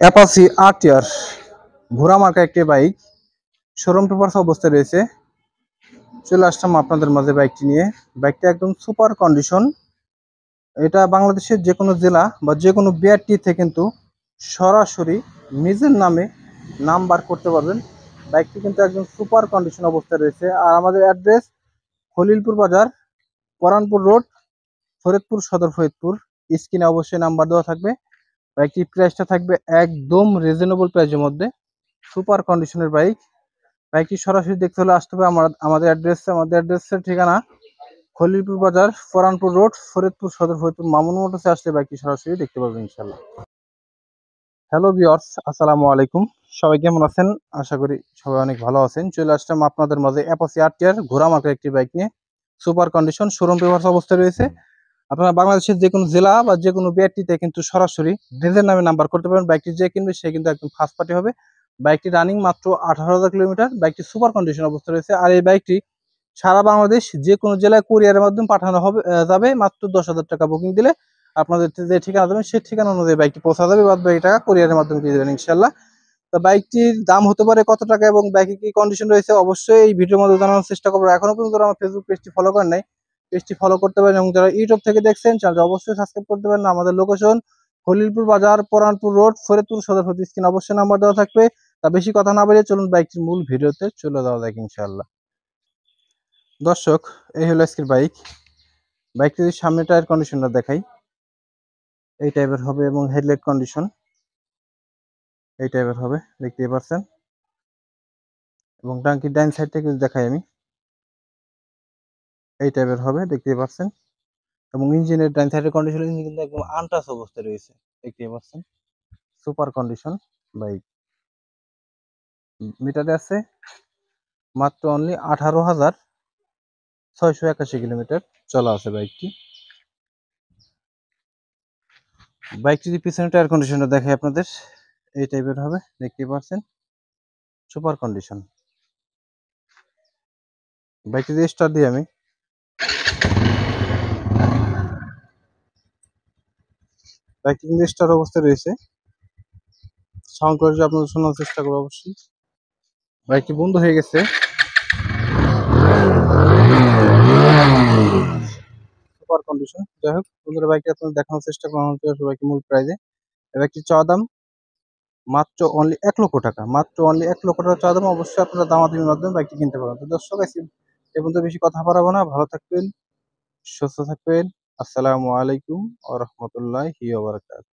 অ্যাপাসি আর টিয়ার ঘোড়া মার্কা একটি বাইক শোরুম পেপার্স অবস্থায় রয়েছে চলে আসলাম আপনাদের মাঝে বাইকটি নিয়ে বাইকটি একদম সুপার কন্ডিশন এটা বাংলাদেশের যে কোনো জেলা বা যে কোনো বিআরটিতে কিন্তু সরাসরি নিজের নামে নাম্বার করতে পারবেন বাইকটি কিন্তু একদম সুপার কন্ডিশন অবস্থায় রয়েছে আর আমাদের অ্যাড্রেস খলিলপুর বাজার করানপুর রোড ফরিদপুর সদর ফরিদপুর স্ক্রিনে অবশ্যই নাম্বার দেওয়া থাকবে বাইকটির প্রাইসটা থাকবে একদম রিজনেবল প্রাইসের মধ্যে সুপার কন্ডিশনের বাইক বাইকটি সরাসরি দেখতে হলে আসতে হবে আমার আমাদের অ্যাড্রেসে আমাদের অ্যাড্রেসের ঠিকানা খলিলপুর বাজার ফরানপুর রোড ফরিদপুর সদর ফরিদপুর মামুন মোটরসে আসলে বাইকটি সরাসরি দেখতে পাবেন ইনশাল্লাহ হ্যালো বিয়র্স আসসালামু আলাইকুম সবাই কেমন আছেন আশা করি সবাই অনেক ভালো আছেন চলে আসলাম আপনাদের মাঝে অ্যাপাসি আর টিয়ার ঘোরা একটি বাইক নিয়ে সুপার কন্ডিশন শোরুম পেপার অবস্থায় রয়েছে আপনারা বাংলাদেশের যে কোনো জেলা বা যে কোনো বিআরটিতে কিন্তু সরাসরি নিজের নামে নাম্বার করতে পারেন বাইকটি যে কিনবে সে কিন্তু একদম ফার্স্ট পার্টি হবে বাইকটি রানিং মাত্র আঠারো হাজার কিলোমিটার বাইকটি সুপার কন্ডিশন অবস্থা রয়েছে আর এই বাইকটি সারা বাংলাদেশ যে কোনো জেলায় কোরিয়ারের মাধ্যমে পাঠানো হবে যাবে মাত্র দশ হাজার টাকা বুকিং দিলে আপনাদের যে ঠিকানা দেবেন সেই ঠিকানা অনুযায়ী বাইকটি পৌঁছা যাবে বা বাইক টাকা কোরিয়ারের মাধ্যমে দিয়ে দেবেন ইনশাল্লাহ তো বাইকটির দাম হতে পারে কত টাকা এবং বাইকে কি কন্ডিশন রয়েছে অবশ্যই এই ভিডিওর মধ্যে জানানোর চেষ্টা করবো এখনো পর্যন্ত আমার ফেসবুক পেজটি ফলো করেন নাই পেজটি ফলো করতে পারেন এবং যারা ইউটিউব থেকে দেখছেন চ্যানেলটি অবশ্যই সাবস্ক্রাইব করতে পারেন আমাদের লোকেশন হলিলপুর বাজার পরানপুর রোড ফরিদপুর সদর হতে স্ক্রিন অবশ্যই নাম্বার দেওয়া থাকবে তা বেশি কথা না বেরিয়ে চলুন বাইকটির মূল ভিডিওতে চলে দেওয়া যাক ইনশাল্লাহ দর্শক এই হলো আজকের বাইক বাইকটির সামনে টায়ার কন্ডিশনটা দেখাই এই টাইপের হবে এবং হেডলাইট কন্ডিশন এই টাইপের হবে দেখতেই পারছেন এবং টাঙ্কির ডাইন সাইড থেকে দেখাই আমি এই টাইপের হবে দেখতে পাচ্ছেন এবং ইঞ্জিনের ডাইন সাইডের কন্ডিশন ইঞ্জিন কিন্তু একদম আনটাচ অবস্থায় রয়েছে দেখতে পাচ্ছেন সুপার কন্ডিশন বাইক মিটারে আছে মাত্র অনলি আঠারো হাজার ছয়শো একাশি কিলোমিটার চলা আছে বাইকটি বাইক যদি পিছনে টায়ার কন্ডিশনটা দেখে আপনাদের এই টাইপের হবে দেখতে পাচ্ছেন সুপার কন্ডিশন বাইকটি দিয়ে স্টার্ট দিই আমি বাইকটি কিন্তু স্টার অবস্থায় রয়েছে সাউন্ড কোয়ালিটি আপনাদের শোনার চেষ্টা করবো অবশ্যই বাইকটি বন্ধ হয়ে গেছে সুপার কন্ডিশন যাই হোক বন্ধুরা বাইকটি আপনাদের দেখানোর চেষ্টা করা হচ্ছে সবাইকে মূল প্রাইজে বাইকটি চাওয়া দাম মাত্র অনলি এক লক্ষ টাকা মাত্র অনলি এক লক্ষ টাকা চাওয়া দাম অবশ্যই আপনারা দামাদামির মাধ্যমে বাইকটি কিনতে পারবেন তো দর্শক আছে এবং বেশি কথা বাড়াবো না ভালো থাকবেন সুস্থ থাকবেন আসসালামু আলাইকুম ও রহমতুল্লাহি